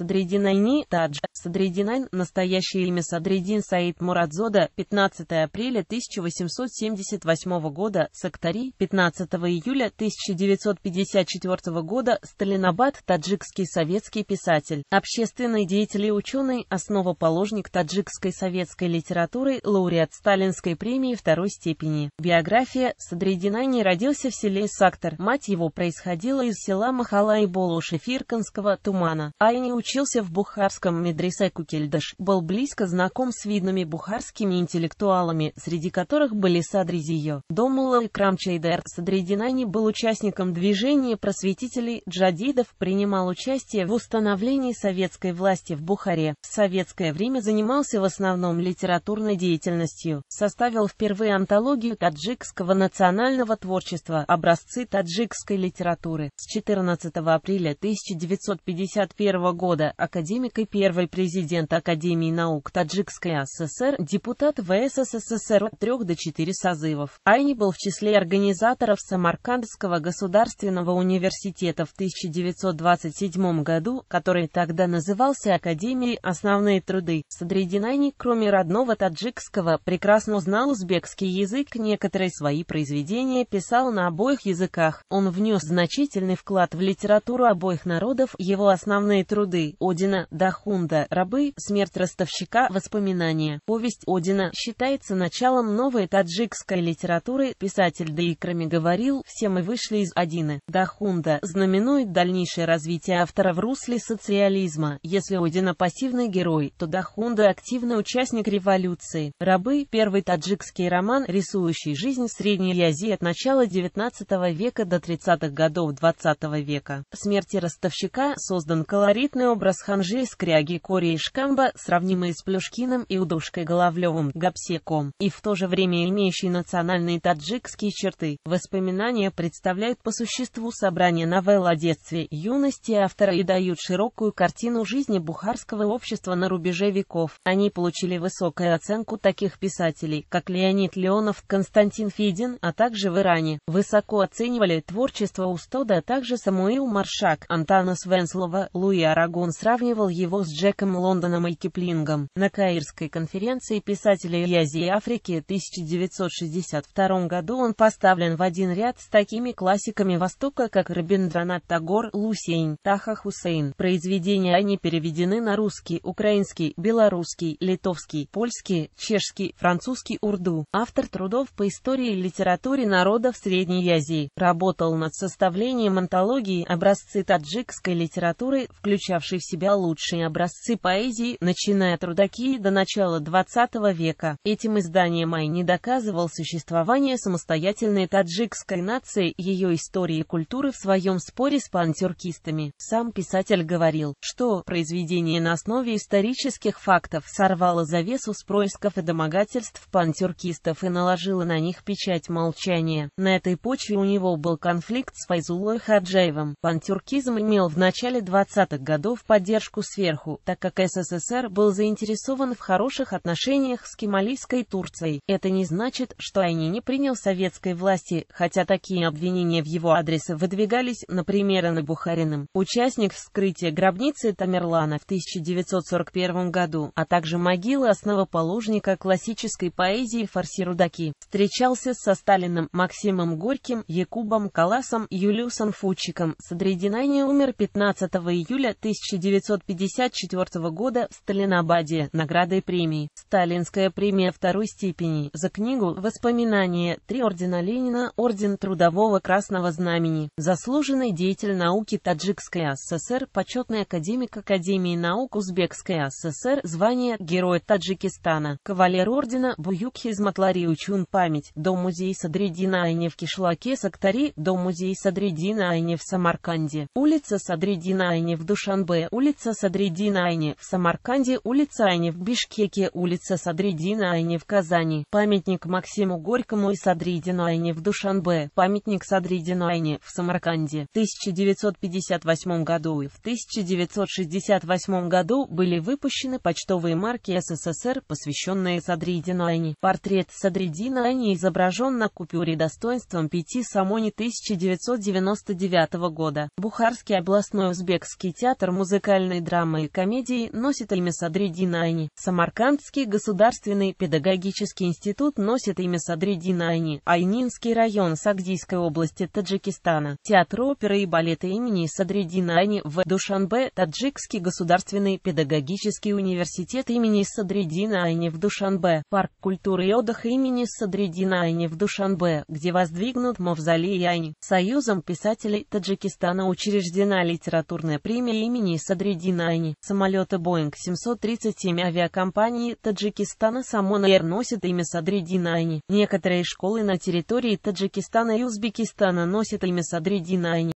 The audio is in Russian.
Садридинайни Тадж, Садридинайн, настоящее имя Садридин Саид Мурадзода, 15 апреля 1878 года, Сактари, 15 июля 1954 года, Сталинабад, таджикский советский писатель, общественный деятель и ученый, основоположник таджикской советской литературы, лауреат Сталинской премии второй степени. Биография Садридинайни родился в селе Сактор мать его происходила из села Махалайболу Шефирканского тумана, а и не учился учился в бухарском медресе Кукельдаш, был близко знаком с видными бухарскими интеллектуалами, среди которых были Садри Зио, Домула и Крамчайдер. Садридинани был участником движения просветителей джадидов, принимал участие в установлении советской власти в Бухаре. В советское время занимался в основном литературной деятельностью, составил впервые антологию таджикского национального творчества «Образцы таджикской литературы» с 14 апреля 1951 года года, академик и первый президент Академии наук Таджикской ССР, депутат ВСССР от 3 до 4 созывов. Айни был в числе организаторов Самаркандского государственного университета в 1927 году, который тогда назывался Академией «Основные труды». Садридин Айни, кроме родного таджикского, прекрасно знал узбекский язык, некоторые свои произведения писал на обоих языках. Он внес значительный вклад в литературу обоих народов, его основные труды Труды Одина, Дахунда, Рабы, Смерть ростовщика, Воспоминания. Повесть Одина считается началом новой таджикской литературы. Писатель Дейкрами говорил, все мы вышли из Одины. Дахунда знаменует дальнейшее развитие автора в русле социализма. Если Одина пассивный герой, то Дахунда активный участник революции. Рабы – первый таджикский роман, рисующий жизнь в Средней Азии от начала XIX века до 30-х годов XX века. Смерти ростовщика создан колоритный образ ханжи скряги Кори и Шкамба, сравнимый с Плюшкиным и Удушкой Головлевым, Гапсеком, и в то же время имеющий национальные таджикские черты. Воспоминания представляют по существу собрание новелл о детстве, юности автора и дают широкую картину жизни бухарского общества на рубеже веков. Они получили высокую оценку таких писателей, как Леонид Леонов, Константин Федин, а также в Иране. Высоко оценивали творчество Устода, а также Самуил Маршак, Антана Свенслова, Луи Арагон он сравнивал его с Джеком Лондоном и Киплингом. На Каирской конференции писателей Азии и Африки 1962 году он поставлен в один ряд с такими классиками Востока, как Рабиндранат Тагор, Лусейн, Таха Хусейн. Произведения они переведены на русский, украинский, белорусский, литовский, польский, чешский, французский, урду. Автор трудов по истории и литературе народов Средней Азии. Работал над составлением антологии «Образцы таджикской литературы», включавшей вобравший в себя лучшие образцы поэзии, начиная от Рудаки до начала XX века. Этим изданием не доказывал существование самостоятельной таджикской нации, ее истории и культуры в своем споре с пантюркистами. Сам писатель говорил, что произведение на основе исторических фактов сорвало завесу с происков и домогательств пантюркистов и наложило на них печать молчания. На этой почве у него был конфликт с Файзулой Хаджаевым. Пантюркизм имел в начале 20-х годов в поддержку сверху, так как СССР был заинтересован в хороших отношениях с Кемалийской Турцией. Это не значит, что Айни не принял советской власти, хотя такие обвинения в его адрес выдвигались, например, на Бухариным. Участник вскрытия гробницы Тамерлана в 1941 году, а также могилы основоположника классической поэзии Фарсирудаки, встречался со Сталиным, Максимом Горьким, Якубом Каласом, Юлиусом Фучиком. Садридинайни умер 15 июля 1941 1954 года в Сталинабаде наградой премии «Сталинская премия второй степени» за книгу «Воспоминания. Три ордена Ленина. Орден Трудового Красного Знамени». Заслуженный деятель науки Таджикской ССР, почетный академик Академии наук Узбекской ССР, звание Герой Таджикистана, кавалер ордена Буюк Хизматлари Учун Память, Дом-музей Садридина Айне в Кишлаке Сактари, Дом-музей Садридина Айне в Самарканде, улица Садридина Айне в Душанбе, Каирская улица Садридина Айни, в Самарканде улица Айни, в Бишкеке улица Садридина Айни, в Казани, памятник Максиму Горькому и Садридину Айни в Душанбе, памятник Садридину Айни в Самарканде. В 1958 году и в 1968 году были выпущены почтовые марки СССР, посвященные Садридину Айни. Портрет Садридина Айни изображен на купюре достоинством пяти самони 1999 года. Бухарский областной узбекский театр музыки музыкальной драмы и комедии носит имя Садридина Айни. Самаркандский государственный педагогический институт носит имя Садридина Айни. Айнинский район Сагдийской области Таджикистана. Театр оперы и балета имени Садридина Айни в Душанбе. Таджикский государственный педагогический университет имени Садридина Айни в Душанбе. Парк культуры и отдыха имени Садридина Айни в Душанбе, где воздвигнут мавзолей Айни. Союзом писателей Таджикистана учреждена литературная премия имени компании Садридинайни. Самолеты Boeing 737 авиакомпании Таджикистана Самон Air носят имя Садридинайни. Некоторые школы на территории Таджикистана и Узбекистана носят имя Садридинайни.